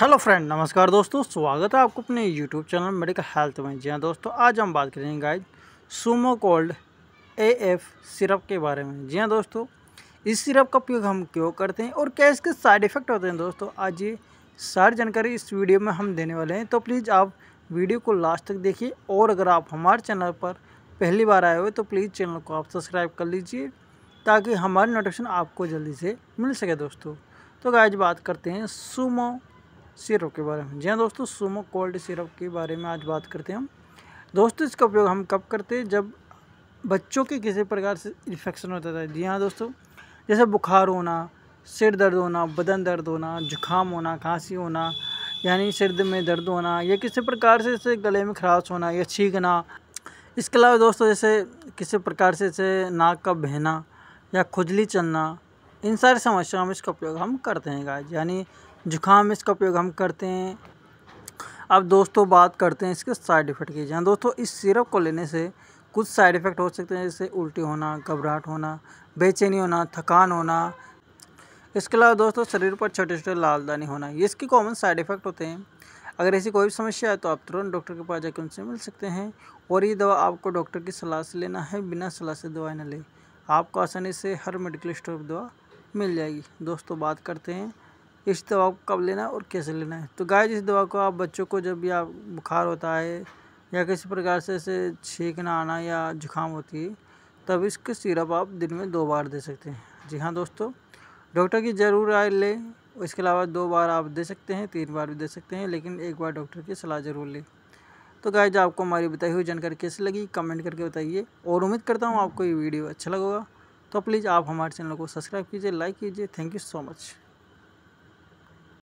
hello friend नमस्कार दोस्तों स्वागत है आपको अपने यूट्यूब चैनल मेडिकल हेल्थ में जी हाँ दोस्तों आज हम बात करेंगे guys Sumo cold A F syrup के बारे में जी हाँ दोस्तों इस सिरप का उपयोग हम क्यों करते हैं और क्या इसके साइड इफ़ेक्ट होते हैं दोस्तों आज ये सारी जानकारी इस वीडियो में हम देने वाले हैं तो प्लीज़ आप वीडियो को लास्ट तक देखिए और अगर आप हमारे चैनल पर पहली बार आए हुए तो प्लीज़ चैनल को आप सब्सक्राइब कर लीजिए ताकि हमारी नोटिफिकेशन आपको जल्दी से मिल सके दोस्तों तो गाइज बात करते हैं सुमो सिरप के बारे में जी हाँ दोस्तों सुमो कोल्ड सिरप के बारे में आज बात करते हैं हम दोस्तों इसका उपयोग हम कब करते हैं जब बच्चों के किसी प्रकार से इन्फेक्शन होता था जी हाँ दोस्तों जैसे बुखार होना सिर दर्द होना बदन दर्द होना जुकाम होना खांसी होना यानी सिर में दर्द होना या किसी प्रकार से जैसे गले में खराश होना या छींकना इसके अलावा दोस्तों जैसे किसी प्रकार से जैसे नाक का बहना या खुजली चलना इन सारी समस्याओं में इसका उपयोग हम करते हैं गाय यानी जुखाम में इसका उपयोग हम करते हैं अब दोस्तों बात करते हैं इसके साइड इफ़ेक्ट की जहाँ दोस्तों इस सिरप को लेने से कुछ साइड इफ़ेक्ट हो सकते हैं जैसे उल्टी होना घबराहट होना बेचैनी होना थकान होना इसके अलावा दोस्तों शरीर पर छोटे छोटे लाल दाने होना ये इसके कॉमन साइड इफ़ेक्ट होते हैं अगर ऐसी कोई भी समस्या है तो आप तुरंत डॉक्टर के पास जाकर उनसे मिल सकते हैं और ये दवा आपको डॉक्टर की सलाह से लेना है बिना सलाह से दवाई न लें आपको आसानी से हर मेडिकल स्टोर पर दवा मिल जाएगी दोस्तों बात करते हैं इस दवा को कब लेना है और कैसे लेना है तो गाय इस दवा को आप बच्चों को जब या बुखार होता है या किसी प्रकार से इसे छींकना आना या जुकाम होती है तब इसके सिरप आप दिन में दो बार दे सकते हैं जी हाँ दोस्तों डॉक्टर की ज़रूर राय लें इसके अलावा दो बार आप दे सकते हैं तीन बार भी दे सकते हैं लेकिन एक बार डॉक्टर की सलाह ज़रूर लें तो गाय आपको हमारी बताई हुई जानकारी कैसी लगी कमेंट करके बताइए और उम्मीद करता हूँ आपको ये वीडियो अच्छा लगेगा तो प्लीज़ आप हमारे चैनल को सब्सक्राइब कीजिए लाइक कीजिए थैंक यू सो मच